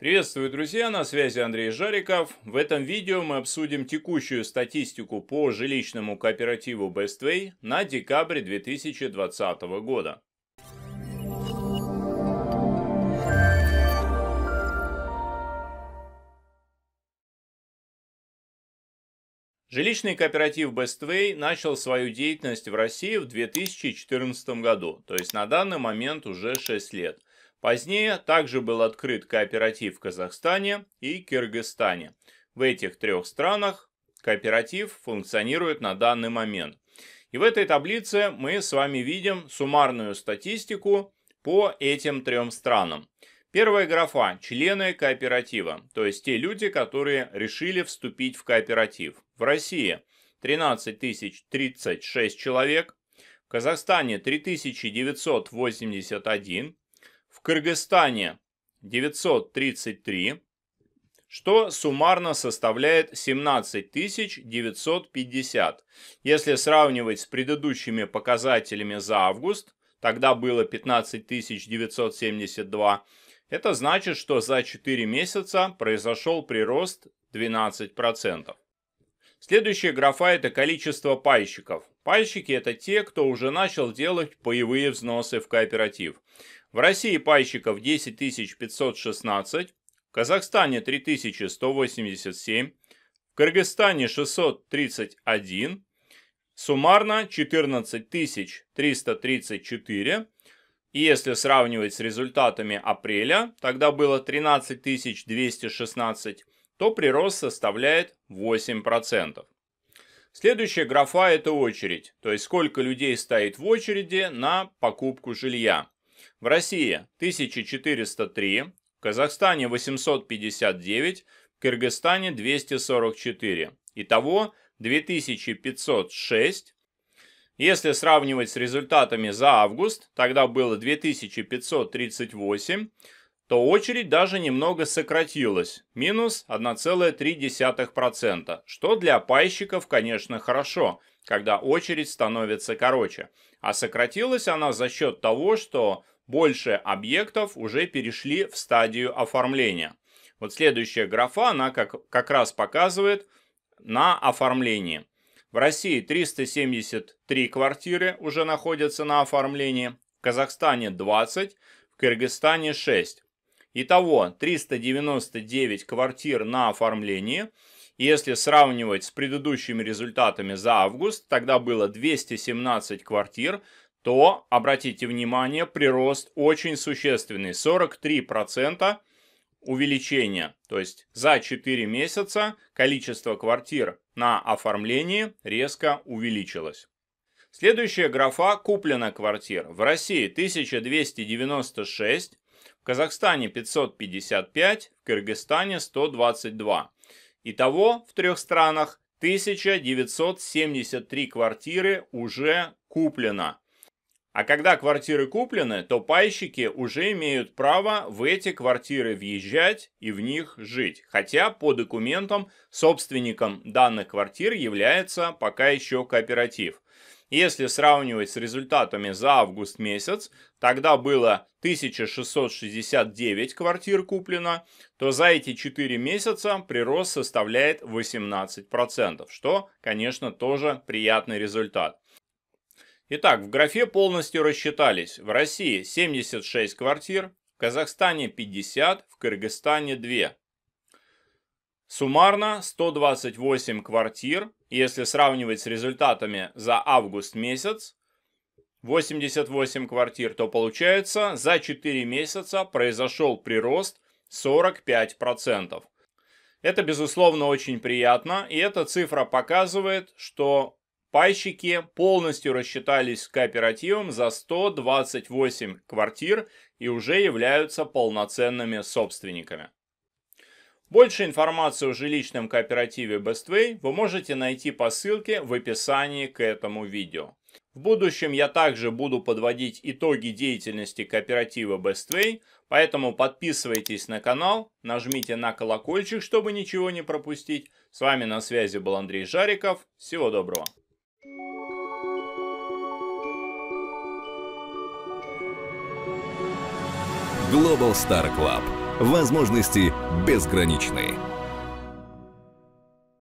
Приветствую, друзья! На связи Андрей Жариков. В этом видео мы обсудим текущую статистику по жилищному кооперативу Bestway на декабрь 2020 года. Жилищный кооператив Bestway начал свою деятельность в России в 2014 году, то есть на данный момент уже 6 лет – Позднее также был открыт кооператив в Казахстане и Кыргызстане. В этих трех странах кооператив функционирует на данный момент. И в этой таблице мы с вами видим суммарную статистику по этим трем странам. Первая графа – члены кооператива, то есть те люди, которые решили вступить в кооператив. В России 13 036 человек, в Казахстане 3981, в Кыргызстане 933, что суммарно составляет 17 950. Если сравнивать с предыдущими показателями за август, тогда было 15 972, это значит, что за 4 месяца произошел прирост 12%. Следующая графа – это количество пайщиков. Пайщики – это те, кто уже начал делать боевые взносы в кооператив. В России пайщиков 10 516, в Казахстане 3187, в Кыргызстане 631, суммарно 14 334. И если сравнивать с результатами апреля, тогда было 13 216, то прирост составляет 8%. Следующая графа – это очередь, то есть сколько людей стоит в очереди на покупку жилья. В России 1403, в Казахстане 859, в Кыргызстане 244. Итого 2506. Если сравнивать с результатами за август, тогда было 2538 то очередь даже немного сократилась, минус 1,3%, что для пайщиков, конечно, хорошо, когда очередь становится короче. А сократилась она за счет того, что больше объектов уже перешли в стадию оформления. Вот следующая графа, она как, как раз показывает на оформлении. В России 373 квартиры уже находятся на оформлении, в Казахстане 20, в Кыргызстане 6. Итого 399 квартир на оформлении. Если сравнивать с предыдущими результатами за август, тогда было 217 квартир, то, обратите внимание, прирост очень существенный, 43% увеличение. То есть за 4 месяца количество квартир на оформлении резко увеличилось. Следующая графа – куплено квартир. В России 1296, в Казахстане 555, в Кыргызстане 122. Итого в трех странах 1973 квартиры уже куплено. А когда квартиры куплены, то пайщики уже имеют право в эти квартиры въезжать и в них жить. Хотя по документам собственником данных квартир является пока еще кооператив. Если сравнивать с результатами за август месяц, тогда было 1669 квартир куплено, то за эти 4 месяца прирост составляет 18%, что, конечно, тоже приятный результат. Итак, в графе полностью рассчитались. В России 76 квартир, в Казахстане 50, в Кыргызстане 2. Суммарно 128 квартир, если сравнивать с результатами за август месяц, 88 квартир, то получается за 4 месяца произошел прирост 45%. Это, безусловно, очень приятно, и эта цифра показывает, что пайщики полностью рассчитались с кооперативом за 128 квартир и уже являются полноценными собственниками. Больше информации о жилищном кооперативе Bestway вы можете найти по ссылке в описании к этому видео. В будущем я также буду подводить итоги деятельности кооператива Bestway, поэтому подписывайтесь на канал, нажмите на колокольчик, чтобы ничего не пропустить. С вами на связи был Андрей Жариков. Всего доброго. Global Star Club Возможности безграничны.